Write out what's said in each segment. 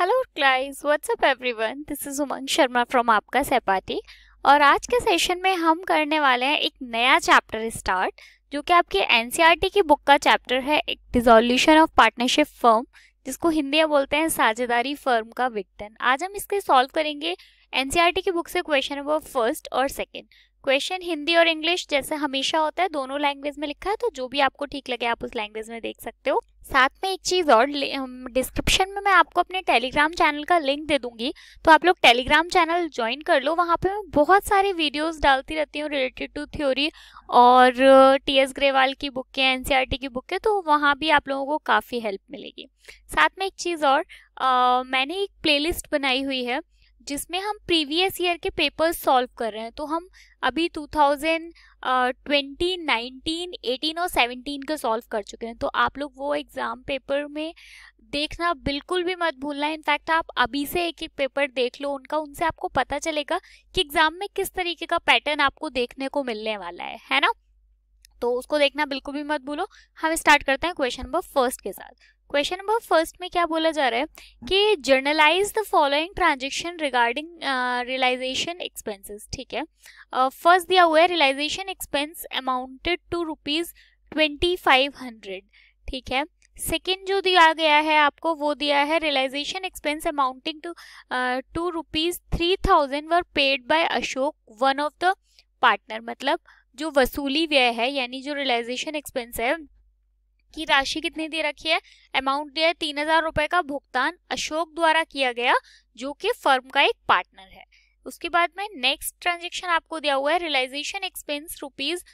hello guys what's up everyone this is Umang Sharma from आपका सहपाठी और आज के सेशन में हम करने वाले हैं एक नया चैप्टर स्टार्ट जो कि आपके एन e की बुक का चैप्टर है एक डिजोल्यूशन ऑफ पार्टनरशिप फर्म जिसको हिंदी में बोलते हैं साझेदारी फर्म का विक्टन आज हम इसके सॉल्व करेंगे एन e की बुक से क्वेश्चन नंबर फर्स्ट और सेकेंड क्वेश्चन हिंदी और इंग्लिश जैसे हमेशा होता है दोनों लैंग्वेज में लिखा है तो जो भी आपको ठीक लगे आप उस लैंग्वेज में देख सकते हो साथ में एक चीज़ और डिस्क्रिप्शन में मैं आपको अपने टेलीग्राम चैनल का लिंक दे दूंगी तो आप लोग टेलीग्राम चैनल ज्वाइन कर लो वहाँ पे मैं बहुत सारी वीडियोस डालती रहती हूँ रिलेटेड टू थ्योरी और टी एस ग्रेवाल की बुक के एन e की बुक है तो वहाँ भी आप लोगों को काफ़ी हेल्प मिलेगी साथ में एक चीज़ और आ, मैंने एक प्लेलिस्ट बनाई हुई है जिसमें हम प्रीवियस ईयर के पेपर्स सॉल्व कर रहे हैं तो हम अभी 2020, ट्वेंटी नाइनटीन और 17 का सॉल्व कर चुके हैं तो आप लोग वो एग्ज़ाम पेपर में देखना बिल्कुल भी मत भूलना इनफैक्ट आप अभी से एक एक पेपर देख लो उनका उनसे आपको पता चलेगा कि एग्ज़ाम में किस तरीके का पैटर्न आपको देखने को मिलने वाला है है ना तो उसको देखना बिल्कुल भी मत भूलो हम स्टार्ट करते हैं क्वेश्चन नंबर फर्स्ट के साथ क्वेश्चन नंबर फर्स्ट में क्या बोला जा रहा है कि journalise the following transaction regarding realisation expenses ठीक है फर्स्ट uh, दिया हुआ है realisation expense amounted to rupees twenty five hundred ठीक है सेकेंड जो दिया गया है आपको वो दिया है realisation expense amounting to to rupees three thousand were paid by Ashok one of the partner मतलब जो वसूली व्यय है यानी जो रियलाइजेशन एक्सपेंस है की राशि कितनी दे रखी है अमाउंट दिया है तीन हजार रुपए का भुगतान अशोक द्वारा किया गया जो कि फर्म का एक पार्टनर है उसके बाद में नेक्स्ट ट्रांजेक्शन आपको दिया हुआ है realisation expense rupees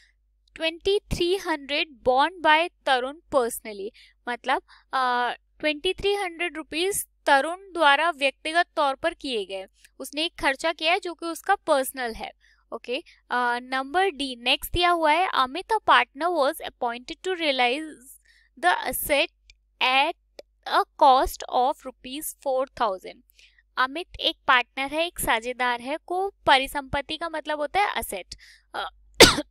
twenty three hundred बॉन्ड बाय तरुण पर्सनली मतलब twenty three hundred rupees Tarun द्वारा व्यक्तिगत तौर पर किए गए उसने एक खर्चा किया है जो कि उसका पर्सनल है ओके नंबर डी नेक्स्ट दिया हुआ है Amit partner was appointed to realise the asset at a cost of rupees four thousand Amit एक पार्टनर है एक साझेदार है को परिसंपत्ति का मतलब होता है असेट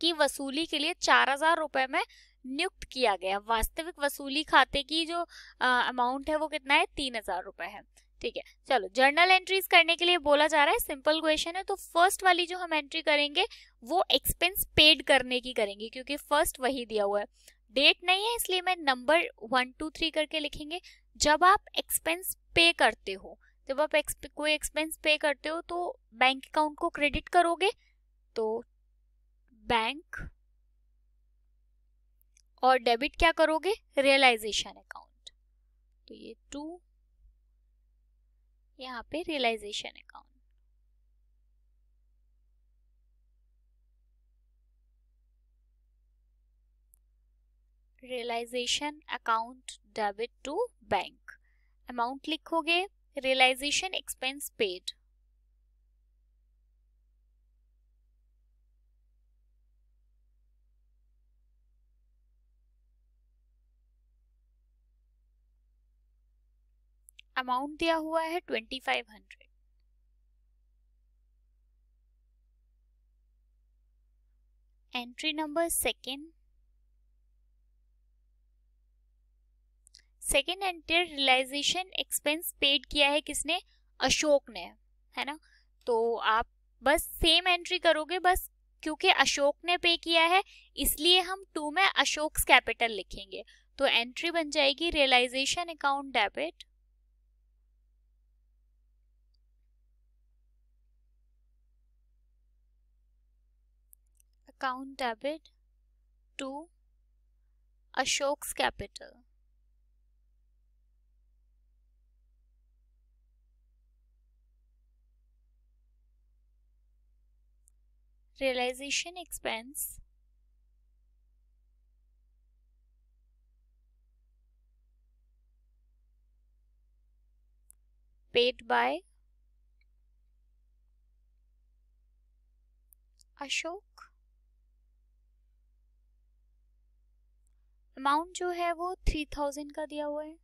की वसूली के लिए चार हजार रुपए में नियुक्त किया गया वास्तविक वसूली खाते की जो अमाउंट है वो कितना है तीन हजार रुपए है ठीक है चलो जर्नल एंट्रीज करने के लिए बोला जा रहा है सिंपल क्वेश्चन है तो फर्स्ट वाली जो हम एंट्री करेंगे वो एक्सपेंस पेड करने की करेंगे क्योंकि फर्स्ट वही दिया हुआ है डेट नहीं है इसलिए मैं नंबर वन टू थ्री करके लिखेंगे जब आप एक्सपेंस पे करते हो जब आप एक्स कोई एक्सपेंस पे करते हो तो बैंक अकाउंट को क्रेडिट करोगे तो बैंक और डेबिट क्या करोगे रियलाइजेशन अकाउंट तो ये टू यहाँ पे realisation account realisation account debit to bank amount लिखोगे रियलाइजेशन एक्सपेंस पेड अमाउंट दिया हुआ है twenty five hundred entry number second second enter realisation expense paid किया है किसने अशोक ने है ना तो आप बस सेम एंट्री करोगे बस क्योंकि अशोक ने पे किया है इसलिए हम टू में अशोक कैपिटल लिखेंगे तो एंट्री बन जाएगी realisation account debit account debit to Ashok's capital realization expense paid by Ashok amount जो है वो थ्री थाउजेंड का दिया हुआ है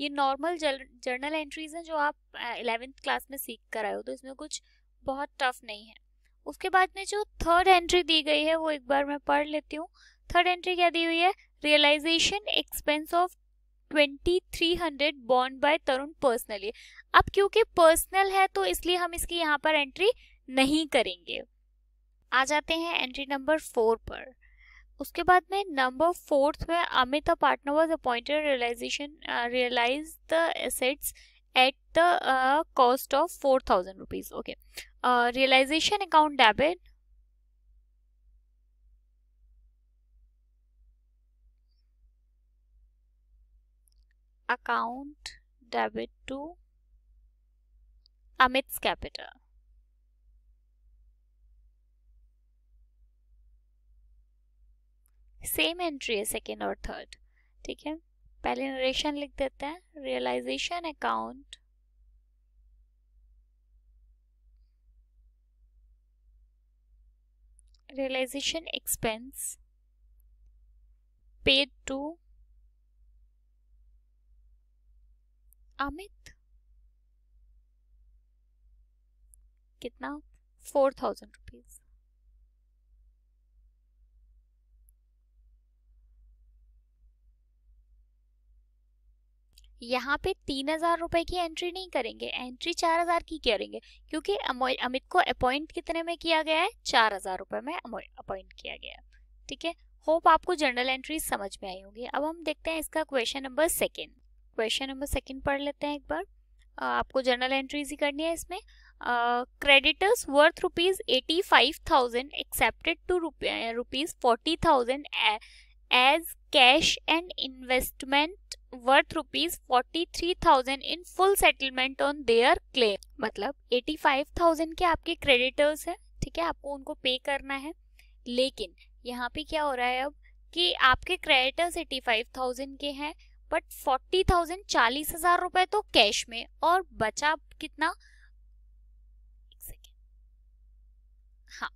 ये नॉर्मल जर्नल एंट्रीज हैं जो आप एलेवेंथ क्लास में सीख कर आए हो तो इसमें कुछ बहुत टफ नहीं है उसके बाद में जो थर्ड एंट्री दी गई है वो एक बार मैं पढ़ लेती हूँ थर्ड एंट्री क्या दी हुई है realisation expense of twenty three hundred बॉन्ड बाय तरुण पर्सनली अब क्योंकि पर्सनल है तो इसलिए हम इसकी यहाँ पर एंट्री नहीं करेंगे आ जाते हैं एंट्री नंबर फोर पर उसके बाद में नंबर फोर्थ में Amit partner was appointed realisation realise the assets at the cost of four thousand rupees okay realisation account debit account debit to Amit capital same entry है सेकेंड और थर्ड ठीक है पहले नरेशन लिख देते हैं realisation account realisation expense paid to Amit कितना four thousand rupees यहाँ पे तीन हजार रुपए की एंट्री नहीं करेंगे एंट्री चार हजार की करेंगे क्योंकि अमित को अपॉइंट कितने में किया गया है चार हजार रुपए में अपॉइंट किया गया ठीक है होप आपको जनरल एंट्री समझ में आई होगी अब हम देखते हैं इसका question number second question number second पढ़ लेते हैं एक बार आपको जनरल एंट्रीज ही करनी है इसमें creditors worth rupees eighty five thousand accepted to rupees forty thousand as cash and investment worth rupees forty three thousand in full settlement on their claim मतलब eighty five thousand के आपके creditors है ठीक है आपको उनको पे करना है लेकिन यहाँ पे क्या हो रहा है अब कि आपके क्रेडिटर्स एटी फाइव थाउजेंड के हैं बट फोर्टी थाउजेंड चालीस हजार रुपए तो कैश में और बचा कितना हाँ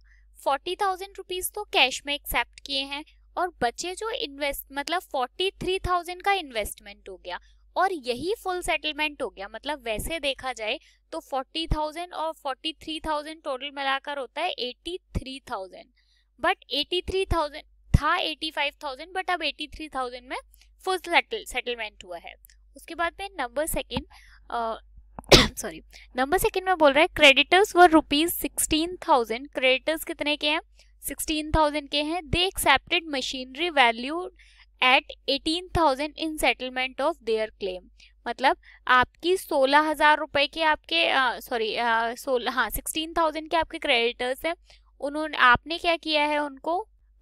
फोर्टी थाउजेंड रुपीज तो कैश में एक्सेप्ट किए हैं और बचे जो इन्वेस्ट मतलब फोर्टी थ्री थाउजेंड का इन्वेस्टमेंट हो गया और यही फुल सेटलमेंट हो गया मतलब वैसे देखा जाए तो फोर्टी थाउजेंड और फोर्टी थ्री थाउजेंड टोटल मिलाकर होता है eighty three thousand but eighty three thousand था एटी फाइव थाउजेंड बट अब एटी थ्री थाउजेंड में फुल सेटल सेटलमेंट हुआ है उसके बाद में number second sorry number second में बोल रहा है creditors were rupees sixteen thousand creditors कितने के हैं सिक्सटीन थाउजेंड के हैं they accepted machinery value at eighteen thousand in settlement of their claim मतलब आपकी सोलह हजार रुपये के आपके सॉरी सोलह हाँ सिक्सटीन थाउजेंड के आपके क्रेडिटर्स हैं उन्होंने आपने क्या किया है उनको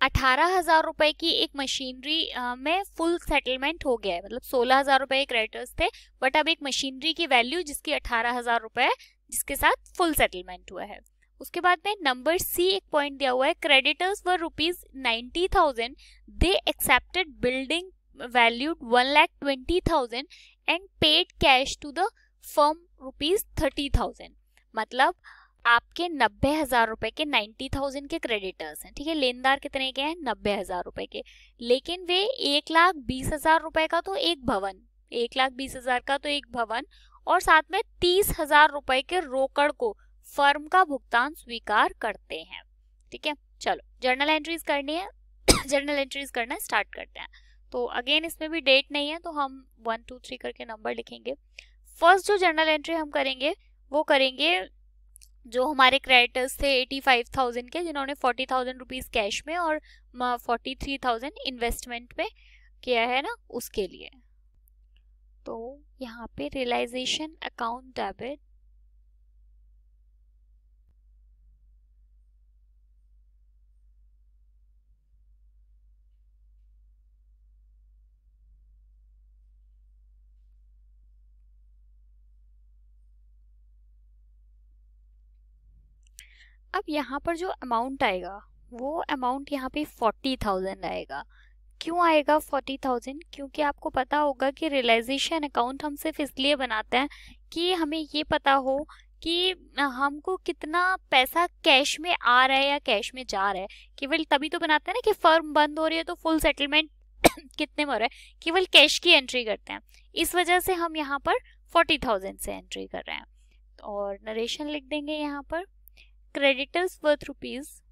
अठारह हजार रुपए की एक मशीनरी में फुल सेटलमेंट हो गया है मतलब सोलह हजार रुपए क्रेडिटर्स थे बट अब एक मशीनरी की वैल्यू जिसकी अठारह हजार रुपए जिसके साथ फुल सेटलमेंट हुआ है उसके बाद में नंबर सी एक पॉइंट दिया हुआ है creditors were rupees ninety thousand they accepted building valued one lakh twenty thousand and paid cash to the firm rupees thirty thousand मतलब आपके नब्बे हजार रुपए के नाइन्टी थाउजेंड के क्रेडिटर्स हैं ठीक है लेनदार कितने के हैं नब्बे हजार रुपए के लेकिन वे एक लाख बीस हजार रुपए का तो एक भवन एक लाख बीस हजार का तो एक भवन और साथ में तीस हजार रुपए के रोकड़ को फर्म का भुगतान स्वीकार करते हैं ठीक है चलो जर्नल एंट्रीज करनी है जर्नल एंट्रीज करना स्टार्ट करते हैं तो अगेन इसमें भी डेट नहीं है तो हम वन टू थ्री करके नंबर लिखेंगे फर्स्ट जो जर्नल एंट्री हम करेंगे वो करेंगे जो हमारे क्रेडिटर्स थे एटी फाइव थाउजेंड के जिन्होंने फोर्टी थाउजेंड रुपीज़ कैश में और फोर्टी थ्री थाउजेंड इन्वेस्टमेंट में किया है ना उसके लिए तो यहाँ पे रियलाइजेशन अकाउंट डेबिट अब यहाँ पर जो अमाउंट आएगा वो अमाउंट यहाँ पे फोर्टी थाउजेंड आएगा क्यों आएगा फोर्टी थाउजेंड क्योंकि आपको पता होगा कि रियलाइजेशन अकाउंट हम सिर्फ इसलिए बनाते हैं कि हमें ये पता हो कि हमको कितना पैसा कैश में आ रहा है या कैश में जा रहा है केवल तभी तो बनाते हैं ना कि फर्म बंद हो रही है तो फुल सेटलमेंट कितने में हो रहा है केवल कैश की एंट्री करते हैं इस वजह से हम यहाँ पर फोर्टी थाउजेंड से एंट्री कर रहे हैं और नरेशन लिख देंगे यहाँ पर creditors worth rupees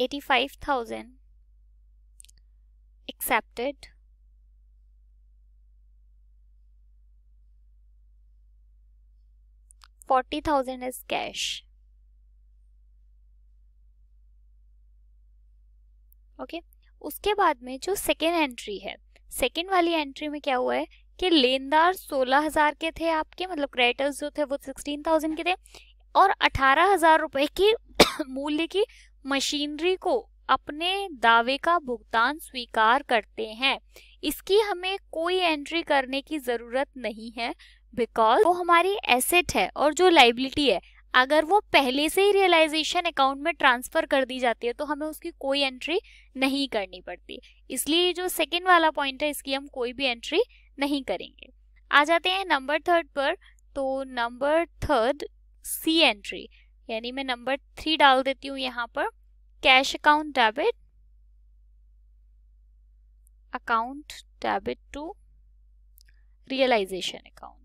eighty five thousand accepted forty thousand is cash okay उसके बाद में जो सेकेंड एंट्री है सेकेंड वाली एंट्री में क्या हुआ है कि लेनदार सोलह हजार के थे आपके मतलब क्रेडिटर्स जो थे वो सिक्सटीन थाउजेंड के थे और अठारह हजार रुपये की मूल्य की मशीनरी को अपने दावे का भुगतान स्वीकार करते हैं इसकी हमें कोई एंट्री करने की ज़रूरत नहीं है बिकॉज वो हमारी एसेट है और जो लाइबिलिटी है अगर वो पहले से ही रियलाइजेशन अकाउंट में ट्रांसफर कर दी जाती है तो हमें उसकी कोई एंट्री नहीं करनी पड़ती इसलिए जो सेकेंड वाला पॉइंट है इसकी हम कोई भी एंट्री नहीं करेंगे आ जाते हैं नंबर थर्ड पर तो नंबर थर्ड सी एंट्री यानी मैं नंबर थ्री डाल देती हूँ यहाँ पर cash account debit account debit to realisation account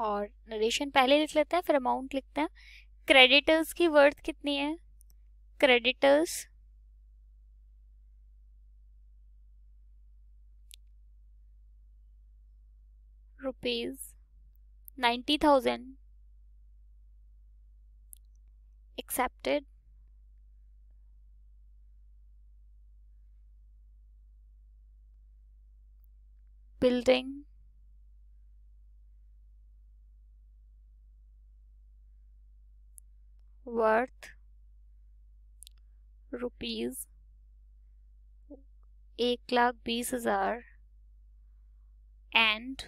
और नरेशन पहले लिख लेते हैं फिर अमाउंट लिखते हैं क्रेडिटर्स की वर्थ कितनी है creditors rupees ninety thousand accepted building worth rupees एक lakh बीस are and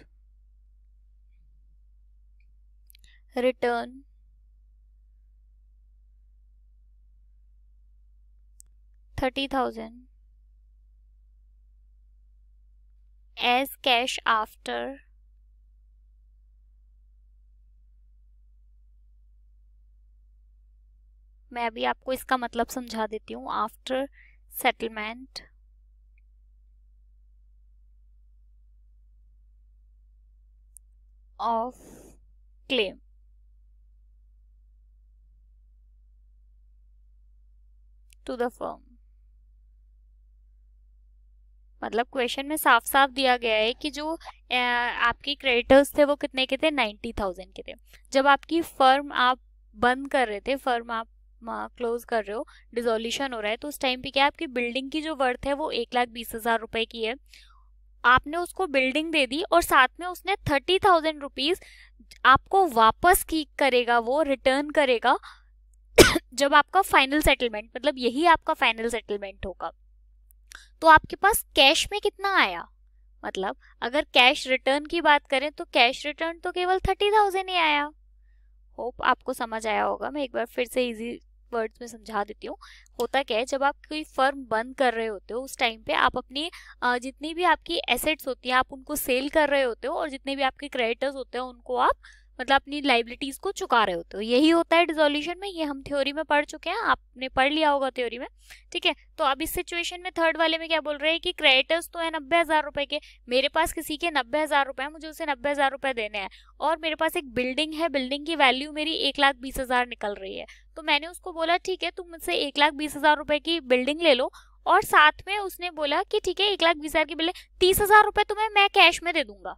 return thirty thousand as cash after मैं अभी आपको इसका मतलब समझा देती हूँ after settlement of claim to the firm मतलब क्वेश्चन में साफ साफ दिया गया है कि जो आपके क्रेडिटर्स थे वो कितने के थे नाइन्टी थाउजेंड के थे जब आपकी फर्म आप बंद कर रहे थे फर्म आप क्लोज कर रहे हो डिजोल्यूशन हो रहा है तो उस टाइम पे क्या आपकी बिल्डिंग की जो वर्थ है वो एक लाख बीस हज़ार रुपए की है आपने उसको बिल्डिंग दे दी और साथ में उसने थर्टी थाउजेंड रुपीज़ आपको वापस की करेगा वो रिटर्न करेगा जब आपका फाइनल सेटलमेंट मतलब यही आपका फाइनल सेटलमेंट होगा तो आपके पास कैश में कितना आया मतलब अगर कैश रिटर्न की बात करें तो कैश रिटर्न तो केवल थर्टी थाउजेंड ही आया होप आपको समझ आया होगा मैं एक बार फिर से इजी वर्ड्स में समझा देती हूँ होता क्या है जब आप कोई फर्म बंद कर रहे होते हो उस टाइम पे आप अपनी जितनी भी आपकी एसेट्स होती हैं आप उनको सेल कर रहे होते हो और जितने भी आपके क्रेडिटर्स होते हैं उनको आप मतलब अपनी लाइबिलिटीज को चुका रहे होते हो तो यही होता है डिजोल्यूशन में ये हम थ्योरी में पढ़ चुके हैं आपने पढ़ लिया होगा थ्योरी में ठीक है तो अब इस सिचुएशन में थर्ड वाले में क्या बोल रहे हैं कि क्रेडिटर्स तो है नब्बे हज़ार रुपए के मेरे पास किसी के नब्बे हज़ार रुपए हैं मुझे उसे नब्बे हज़ार रुपए देने हैं और मेरे पास एक बिल्डिंग है बिल्डिंग की वैल्यू मेरी एक लाख बीस हज़ार निकल रही है तो मैंने उसको बोला ठीक है तुम मुझसे एक लाख बीस हज़ार रुपए की बिल्डिंग ले लो और साथ में उसने बोला कि ठीक है एक लाख बीस हज़ार की बिल्डिंग तीस हज़ार रुपये तुम्हें मैं कैश में दे दूंगा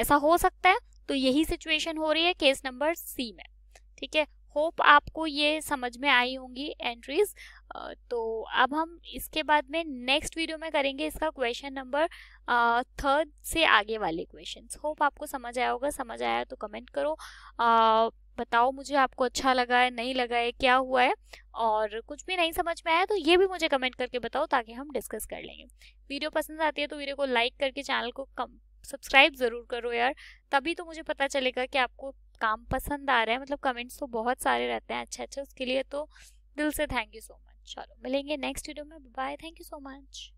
ऐसा हो सकता है तो यही सिचुएशन हो रही है केस नंबर सी में ठीक है होप आपको ये समझ में आई होंगी एंट्रीज तो अब हम इसके बाद में नेक्स्ट वीडियो में करेंगे इसका क्वेश्चन नंबर थर्ड से आगे वाले क्वेश्चंस होप आपको समझ आया होगा समझ आया तो कमेंट करो आ, बताओ मुझे आपको अच्छा लगा है नहीं लगा है क्या हुआ है और कुछ भी नहीं समझ में आया तो ये भी मुझे कमेंट करके बताओ ताकि हम डिस्कस कर लेंगे वीडियो पसंद आती है तो वीडियो को लाइक करके चैनल को कम सब्सक्राइब ज़रूर करो यार तभी तो मुझे पता चलेगा कि आपको काम पसंद आ रहा है मतलब कमेंट्स तो बहुत सारे रहते हैं अच्छे अच्छे उसके लिए तो दिल से थैंक यू सो मच चलो मिलेंगे नेक्स्ट वीडियो में bye thank you so much